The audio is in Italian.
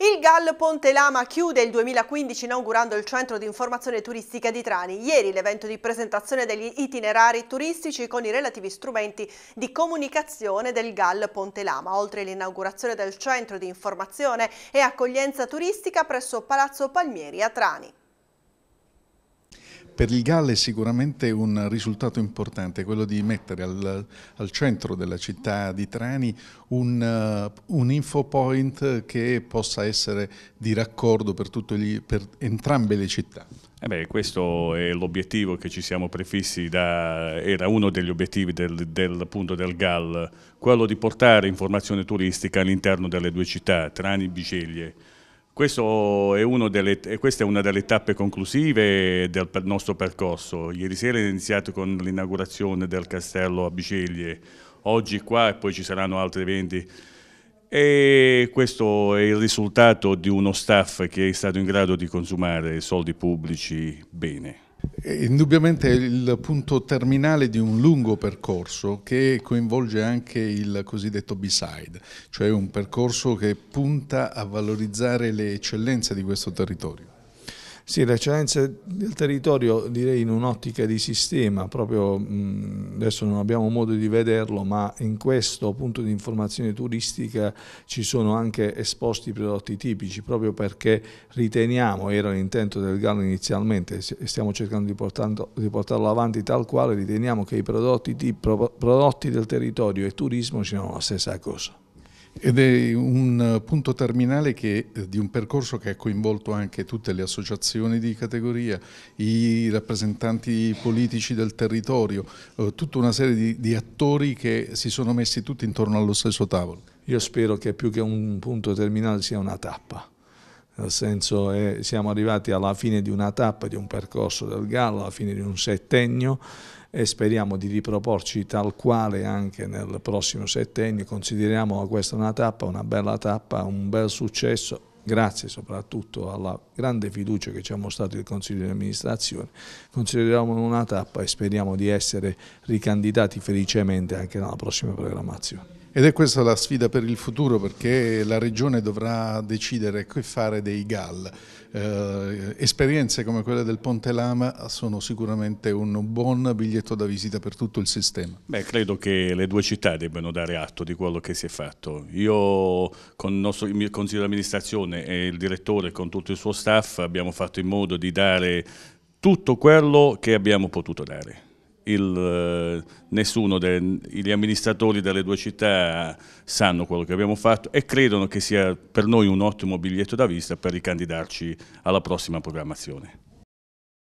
Il GAL Ponte Lama chiude il 2015 inaugurando il centro di informazione turistica di Trani. Ieri l'evento di presentazione degli itinerari turistici con i relativi strumenti di comunicazione del GAL Ponte Lama, oltre all'inaugurazione del centro di informazione e accoglienza turistica presso Palazzo Palmieri a Trani per il GAL è sicuramente un risultato importante, quello di mettere al, al centro della città di Trani un, uh, un info point che possa essere di raccordo per, gli, per entrambe le città. Eh beh, questo è l'obiettivo che ci siamo prefissi, da, era uno degli obiettivi del, del, del GAL, quello di portare informazione turistica all'interno delle due città, Trani e Biceglie. È delle, questa è una delle tappe conclusive del nostro percorso. Ieri sera è iniziato con l'inaugurazione del castello a Biceglie, oggi qua e poi ci saranno altri eventi. E questo è il risultato di uno staff che è stato in grado di consumare soldi pubblici bene. Eh, indubbiamente è il punto terminale di un lungo percorso che coinvolge anche il cosiddetto B-side, cioè un percorso che punta a valorizzare le eccellenze di questo territorio. Sì, l'eccellenza del territorio direi in un'ottica di sistema, proprio adesso non abbiamo modo di vederlo, ma in questo punto di informazione turistica ci sono anche esposti prodotti tipici, proprio perché riteniamo, era l'intento del Gallo inizialmente, stiamo cercando di, portando, di, portarlo avanti tal quale, riteniamo che i prodotti, prodotti del territorio e turismo siano la stessa cosa. Ed è un eh, punto terminale che, eh, di un percorso che ha coinvolto anche tutte le associazioni di categoria, i rappresentanti politici del territorio, eh, tutta una serie di, di attori che si sono messi tutti intorno allo stesso tavolo. Io spero che più che un punto terminale sia una tappa nel senso che siamo arrivati alla fine di una tappa, di un percorso del Gallo, alla fine di un settennio e speriamo di riproporci tal quale anche nel prossimo settennio. Consideriamo questa una tappa, una bella tappa, un bel successo grazie soprattutto alla grande fiducia che ci ha mostrato il Consiglio di amministrazione, consideriamo una tappa e speriamo di essere ricandidati felicemente anche nella prossima programmazione. Ed è questa la sfida per il futuro perché la regione dovrà decidere che fare dei GAL. Eh, esperienze come quella del Ponte Lama sono sicuramente un buon biglietto da visita per tutto il sistema. Beh, credo che le due città debbano dare atto di quello che si è fatto. Io con il nostro il consiglio di amministrazione e il direttore con tutto il suo staff abbiamo fatto in modo di dare tutto quello che abbiamo potuto dare il, eh, nessuno degli amministratori delle due città sanno quello che abbiamo fatto e credono che sia per noi un ottimo biglietto da vista per ricandidarci alla prossima programmazione.